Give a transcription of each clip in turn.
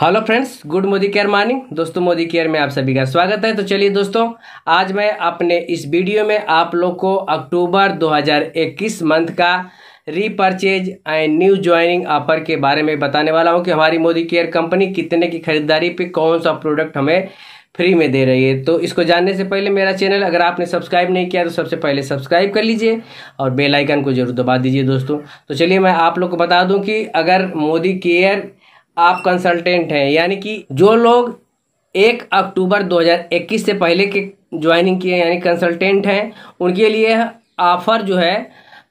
hello friends good Modicare morning दोस्तों Modi care में आप सभी का स्वागत है तो चलिए दोस्तों आज मैं अपने इस वीडियो में आप लोग को अक्टूबर 2021 मंथ का repurchase and new joining offer के बारे में बताने वाला हूं कि हमारी मोदी केयर कंपनी कितने की खरीदारी पे कौन सा प्रोडक्ट हमें फ्री में दे रही है तो इसको जानने से पहले मेरा चैनल अगर आपने सब्सक्राइब नहीं किया तो सबसे पहले सब्सक्राइब कर लीजिए और बेल आइकन को जरूर दबा दीजिए दोस्तों तो चलिए मैं आप लोग को बता दूं कि अगर मोदी केयर आप कंसल्टेंट हैं यानी कि जो लोग एक अक्टूबर 2021 से पहले के ज्वाइनिंग किए यानी कंसल्टेंट हैं उनके लिए ऑफ़र जो है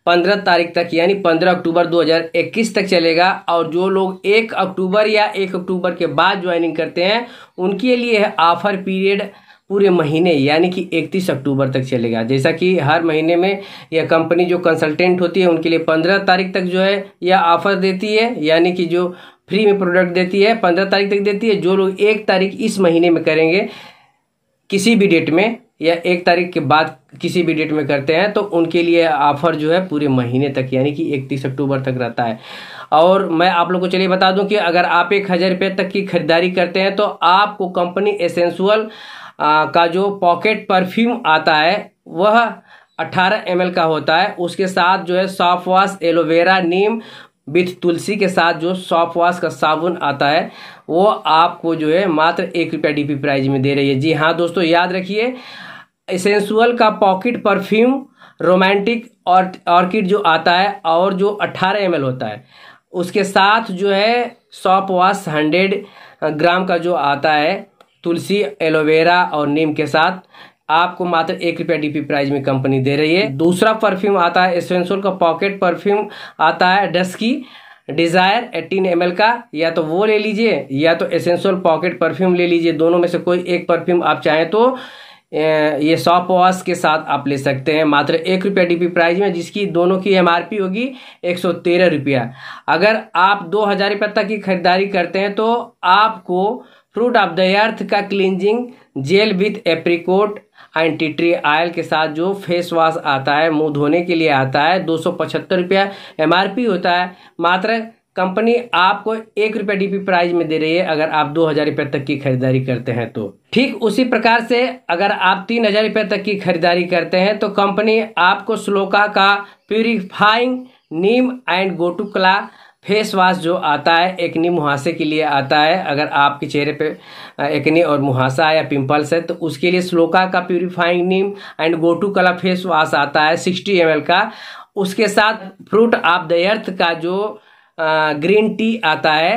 पंद्रह तारीख तक यानी पंद्रह अक्टूबर 2021 तक चलेगा और जो लोग एक अक्टूबर या एक अक्टूबर के बाद ज्वाइनिंग करते हैं उनके लिए ऑफ़र पीरियड पूरे महीने यानी कि 31 अक्टूबर तक चलेगा जैसा कि हर महीने में यह कंपनी जो कंसल्टेंट होती है उनके लिए 15 तारीख तक जो है यह ऑफ़र देती है यानी कि जो फ्री में प्रोडक्ट देती है पंद्रह तारीख तक देती है जो लोग एक तारीख इस महीने में करेंगे किसी भी डेट में या एक तारीख के बाद किसी भी डेट में करते हैं तो उनके लिए ऑफर जो है पूरे महीने तक यानी कि इकतीस अक्टूबर तक रहता है और मैं आप लोग को चलिए बता दूं कि अगर आप एक हज़ार रुपये तक की खरीदारी करते हैं तो आपको कंपनी एसेंसुअल का जो पॉकेट परफ्यूम आता है वह 18 एम का होता है उसके साथ जो है soft wash aloe vera neem with tulsi के साथ जो सॉप वॉश का साबुन आता है वो आपको जो है मात्र एक रुपया डी पी प्राइज में दे रही है जी हाँ दोस्तों याद रखिए इसेंसुअल का पॉकेट परफ्यूम रोमांटिक और ऑर्किड जो आता है और जो अट्ठारह एम होता है उसके साथ जो है सॉप वॉश हंड्रेड ग्राम का जो आता है तुलसी एलोवेरा और नीम के साथ आपको मात्र एक रुपया डीपी प्राइस में कंपनी दे रही है दूसरा परफ्यूम आता है एसेंसोल का पॉकेट परफ्यूम आता है डस्की डिज़ायर 18 एम का या तो वो ले लीजिए या तो एसेंशियल पॉकेट परफ्यूम ले लीजिए दोनों में से कोई एक परफ्यूम आप चाहें तो ये सॉप वॉश के साथ आप ले सकते हैं मात्र एक रुपया डीपी प्राइस में जिसकी दोनों की एमआरपी होगी एक सौ तेरह रुपया अगर आप दो हज़ार रुपये तक की खरीदारी करते हैं तो आपको फ्रूट ऑफ द अर्थ का cleansing gel with apricot anti tree oil के साथ जो फेस वॉश आता है मुंह धोने के लिए आता है दो सौ पचहत्तर रुपया एम होता है मात्र कंपनी आपको एक रुपया डीपी प्राइस में दे रही है अगर आप दो हज़ार रुपये तक की खरीदारी करते हैं तो ठीक उसी प्रकार से अगर आप तीन हज़ार रुपये तक की खरीदारी करते हैं तो कंपनी आपको स्लोका का purifying neem and gotu kola face wash जो आता है एकनी मुहासे के लिए आता है अगर आपके चेहरे पे एकनी और मुहासा या पिंपल्स है तो उसके लिए स्लोका का purifying neem and gotu kola face wash आता है सिक्सटी एम का उसके साथ फ्रूट ऑफ द अर्थ का जो ग्रीन टी आता है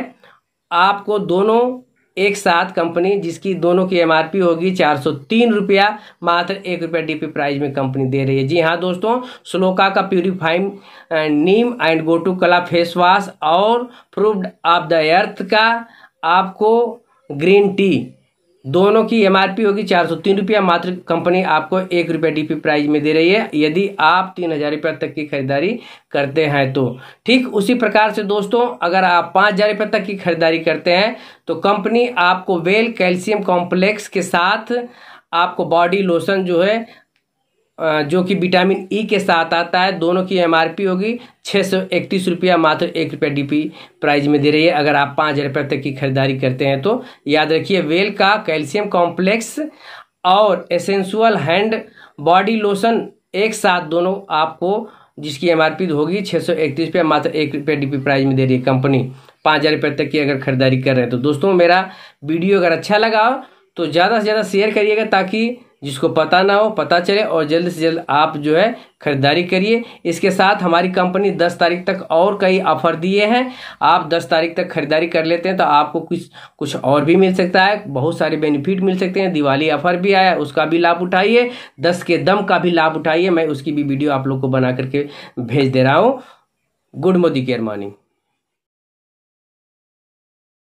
आपको दोनों एक साथ कंपनी जिसकी दोनों की एमआरपी होगी चार सौ तीन रुपया मात्र एक रुपया डीपी प्राइस में कंपनी दे रही है जी हाँ दोस्तों स्लोका का purifying neem and gotu kola face wash और प्रूव्ड ऑफ द अर्थ का आपको ग्रीन टी दोनों की एमआरपी होगी चार सौ तीन रुपया मात्र कंपनी आपको एक रुपया डीपी प्राइस में दे रही है यदि आप तीन हजार रुपया तक की खरीदारी करते हैं तो ठीक उसी प्रकार से दोस्तों अगर आप पाँच हजार रुपये तक की खरीदारी करते हैं तो कंपनी आपको वेल कैल्शियम कॉम्प्लेक्स के साथ आपको बॉडी लोशन जो है जो कि विटामिन ई e के साथ आता है दोनों की एमआरपी होगी छः सौ इकतीस रुपया मात्र एक रुपया डीपी प्राइस में दे रही है अगर आप पाँच हज़ार रुपये तक की खरीदारी करते हैं तो याद रखिए वेल का कैल्शियम कॉम्प्लेक्स और एसेंशुअल हैंड बॉडी लोशन एक साथ दोनों आपको जिसकी एम होगी छः सौ इकतीस रुपया मात्र एक डी डीपी प्राइज़ में दे रही है कंपनी पाँच हज़ार रुपये तक की अगर खरीदारी कर रहे हैं तो दोस्तों मेरा वीडियो अगर अच्छा लगा तो ज़्यादा से ज़्यादा शेयर करिएगा ताकि जिसको पता ना हो पता चले और जल्द से जल्द आप जो है खरीदारी करिए इसके साथ हमारी कंपनी 10 तारीख तक और कई ऑफर दिए हैं आप 10 तारीख तक खरीदारी कर लेते हैं तो आपको कुछ कुछ और भी मिल सकता है बहुत सारे बेनिफिट मिल सकते हैं दिवाली ऑफर भी आया उसका भी लाभ उठाइए दस के दम का भी लाभ उठाइए मैं उसकी भी वीडियो आप लोग को बना करके भेज दे रहा हूँ गुड मोदी केयर मॉर्निंग